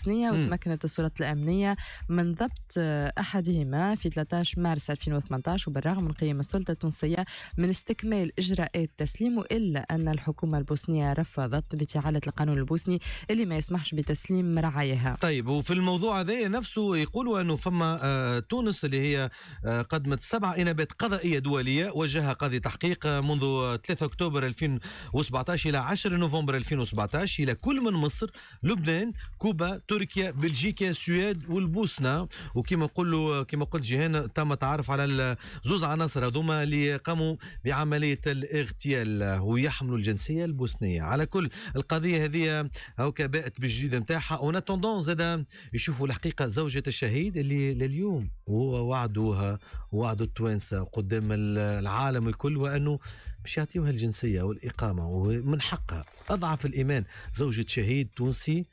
سنية وتمكنت السلطات الأمنية من ضبط أحدهما في 13 مارس 2018 وبالرغم من قيام السلطة التونسية من استكمال إجراءات تسليمه إلا أن الحكومة البوسنية رفضت بتعالة القانون البوسني اللي ما يسمحش بتسليم رعاياها طيب وفي الموضوع هذا نفسه يقولوا أنه فما آه، تونس اللي هي آه، قدمت سبع إنابات قضائية دولية وجهها قاضي تحقيق منذ 3 أكتوبر 2017 إلى 10 نوفمبر 2017 إلى كل من مصر لبنان كوبا تركيا بلجيكا السويد والبوسنه وكما نقولوا كما قلت جيهان تم تعرف على زوز عناصر هذوما اللي قاموا بعمليه الاغتيال ويحملوا الجنسيه البوسنيه على كل القضيه هذه هاكا باءت بالجديد نتاعها اون اتوندون زاد يشوفوا الحقيقه زوجة الشهيد اللي لليوم هو وعدوها وعدوا التوانسه قدام العالم الكل وانه باش يعطيوها الجنسيه والاقامه ومن حقها اضعف الايمان زوجة شهيد تونسي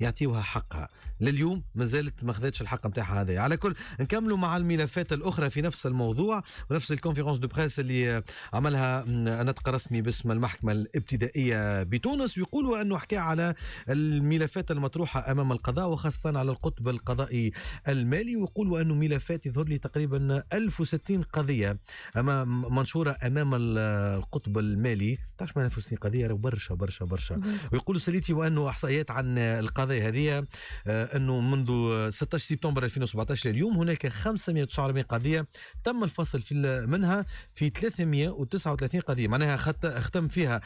يعطيوها حقها لليوم ما زالت ما خذتش الحق نتاعها هذايا على كل نكملوا مع الملفات الاخرى في نفس الموضوع ونفس الكونفيرونس دو بريس اللي عملها نطق رسمي باسم المحكمه الابتدائيه بتونس يقولوا انه حكى على الملفات المطروحه امام القضاء وخاصه على القطب القضائي المالي ويقولوا انه ملفات يظهر لي تقريبا 1060 قضيه اما منشوره امام القطب المالي تعرف 1060 قضيه برشا برشا برشا ويقولوا سليتي وانه احصائيات عن القضاء القضيه هذه آه، انه منذ 16 آه، سبتمبر 2017 لليوم هناك 549 قضيه تم الفصل في منها في 339 قضيه معناها اختم فيها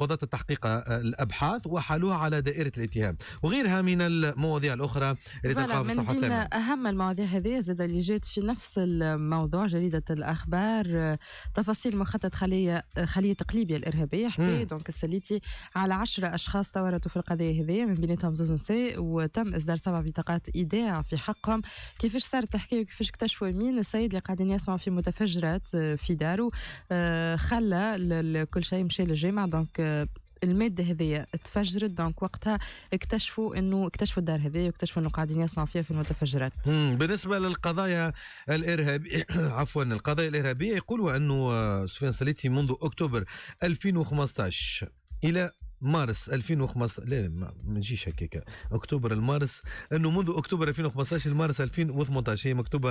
قضاة التحقيق آه، الابحاث وحالوها على دائره الاتهام وغيرها من المواضيع الاخرى اللي تلقاها في الصفحه الثانيه اهم المواضيع هذه زاد اللي جات في نفس الموضوع جريده الاخبار تفاصيل مخطط خليه خليه تقليبيه الارهابيه حكايه دونك السليتي على 10 اشخاص تورطوا في القضيه هذه من بيناتهم زوز نساء وتم إصدار سبع بطاقات إيداع في حقهم كيفاش صارت الحكاية وكيفاش اكتشفوا مين السيد اللي قاعدين يصنعوا في متفجرات آه، في داره آه، خلى كل شيء مشى للجامع دونك آه، الماده هذه تفجرت دونك وقتها اكتشفوا انه اكتشفوا الدار هذه واكتشفوا انه قاعدين يصنعوا فيها في المتفجرات. بالنسبه للقضايا الارهابيه عفوا القضايا الارهابيه يقولوا انه سفيان سليتي منذ اكتوبر 2015 الى مارس 2015 لا ما نجيش هكاك اكتوبر المارس انه منذ اكتوبر 2015 لمارس 2018 هي مكتوبه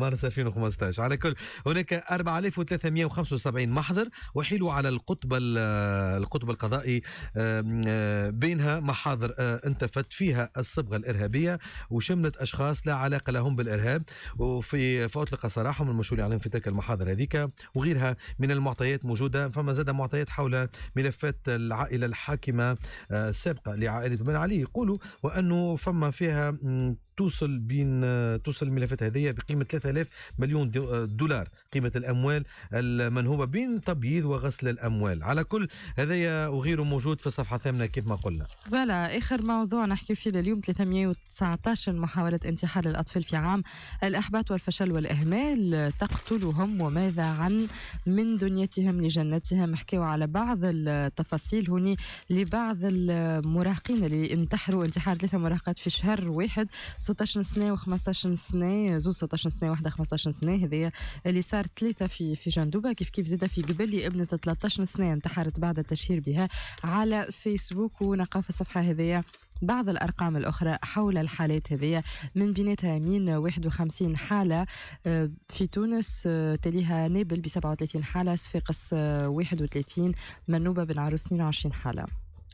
مارس 2015 على كل هناك 4375 محضر وحيلوا على القطب القطب القضائي آه، بينها محاضر آه، انتفت فيها الصبغه الارهابيه وشملت اشخاص لا علاقه لهم بالارهاب وفي فاطلق سراحهم المشهور عليهم في تلك المحاضر هذيك وغيرها من المعطيات موجوده فما زاد معطيات حول ملف وفاه العائله الحاكمه السابقه آه، لعائله بن علي يقولوا وانه فما فيها توصل بين آه، توصل الملفات هذه بقيمه 3000 مليون آه، دولار قيمه الاموال المنهوبه بين تبييض وغسل الاموال على كل هذا وغيره موجود في الصفحه الثامنه كيف ما قلنا فوالا اخر موضوع نحكي فيه لليوم 319 محاوله انتحار الاطفال في عام الاحباط والفشل والاهمال تقتلهم وماذا عن من دنيتهم لجنتهم حكيوا على بعض التفاصيل هوني لبعض المراهقين اللي انتحروا انتحار ثلاثه مراهقات في شهر واحد 16 سنه و15 سنه زوج 16 سنه واحده 15 سنه هذيا اللي صار ثلاثه في في جندوبه كيف كيف زاد في قبلي ابنه 13 سنه انتحرت بعد التشهير بها على فيسبوك ونقاف الصفحه هذيا بعض الأرقام الأخرى حول الحالات هذه من بينتها مين 51 حالة آه، في تونس آه، تليها نابل ب 37 حالة صفاقس 31 آه، منوبة بن عروس 22 حالة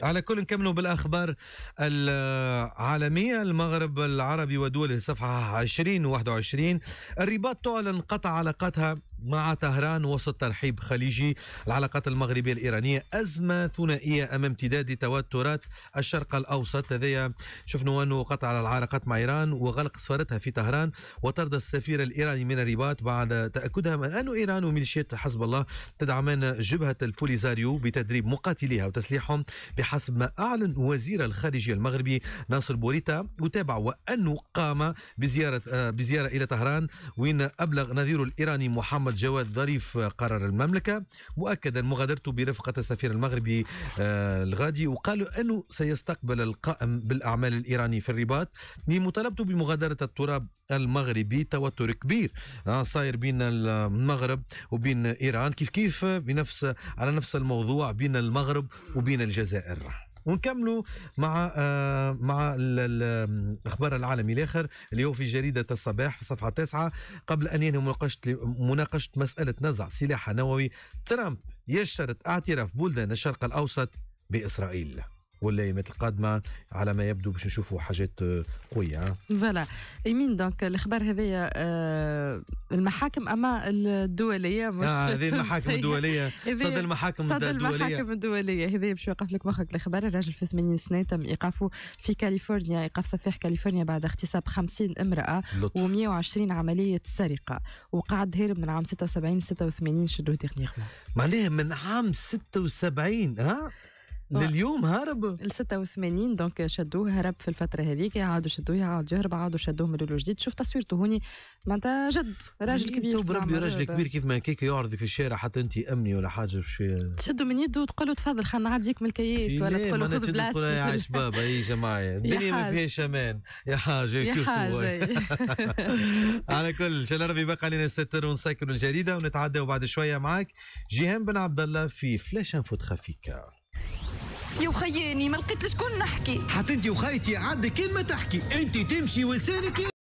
على كل نكملوا بالاخبار العالميه المغرب العربي ودوله صفحه 2021 الرباط تعلن قطع علاقاتها مع طهران وسط ترحيب خليجي العلاقات المغربيه الايرانيه ازمه ثنائيه امام امتداد توترات الشرق الاوسط هذايا شفنا انه قطع العلاقات مع ايران وغلق سفارتها في طهران وطرد السفير الايراني من الرباط بعد تاكدها من انه ايران وميليشيات حزب الله تدعمان جبهه البوليزاريو بتدريب مقاتليها وتسليحهم بحسب ما أعلن وزير الخارجية المغربي ناصر بوريتا وتابع وأنه قام بزيارة آه، بزيارة إلى طهران وين أبلغ نظيره الإيراني محمد جواد ظريف قرار المملكة مؤكدا مغادرته برفقة السفير المغربي آه، الغادي وقالوا أنه سيستقبل القائم بالأعمال الإيراني في الرباط لمطالبته بمغادرة التراب المغربي توتر كبير آه، صاير بين المغرب وبين ايران كيف كيف بنفس على نفس الموضوع بين المغرب وبين الجزائر ونكملوا مع آه مع الاخبار العالمي الاخر اليوم في جريده الصباح في صفحه 9 قبل ان ينهي مناقشه مناقشه مساله نزع سلاح نووي ترامب يشترط اعتراف بلدان الشرق الاوسط باسرائيل والايامات القادمه على ما يبدو باش نشوفوا حاجات آه، قويه فوالا ايمين دونك الاخبار هذايا آه، المحاكم اما الدوليه آه، مش آه هذه المحاكم الدوليه صدى المحاكم الدوليه المحاكم الدوليه هذايا باش يوقف لك مخك الاخبار الراجل في 80 سنه تم ايقافه في كاليفورنيا ايقاف سفاح كاليفورنيا بعد اغتصاب 50 امراه و120 عمليه سرقه وقعد هارب من عام 76 86 شدوه تقنيه معناها من عام 76 ها آه. لليوم هرب ال 86 دونك شدوه هرب في الفتره هذيك عادوا شدوه عادوا يهرب عادوا شدوه من الاول جديد شوف تصويرته هوني معناتها جد راجل كبير بربي راجل كبير كيف ما كيك يعرض في الشارع حتى انت امني ولا حاجه باش تشدوا من يده وتقول له تفضل خلينا نعديك من الكياس ولا تقول له خذ بلاستيك يا بابا اي جماعه الدنيا ما فيهاش امان يا حاجه يا حاجه على كل شان ربي بقى علينا الستر ونسكر الجريده ونتعداو بعد شويه معاك جيهان بن عبد الله في فلاش انفو تخافيكا يا وخياني ما لقيت كون نحكي حتى انت وخيتي عندك كلمه تحكي انت تمشي ولسانك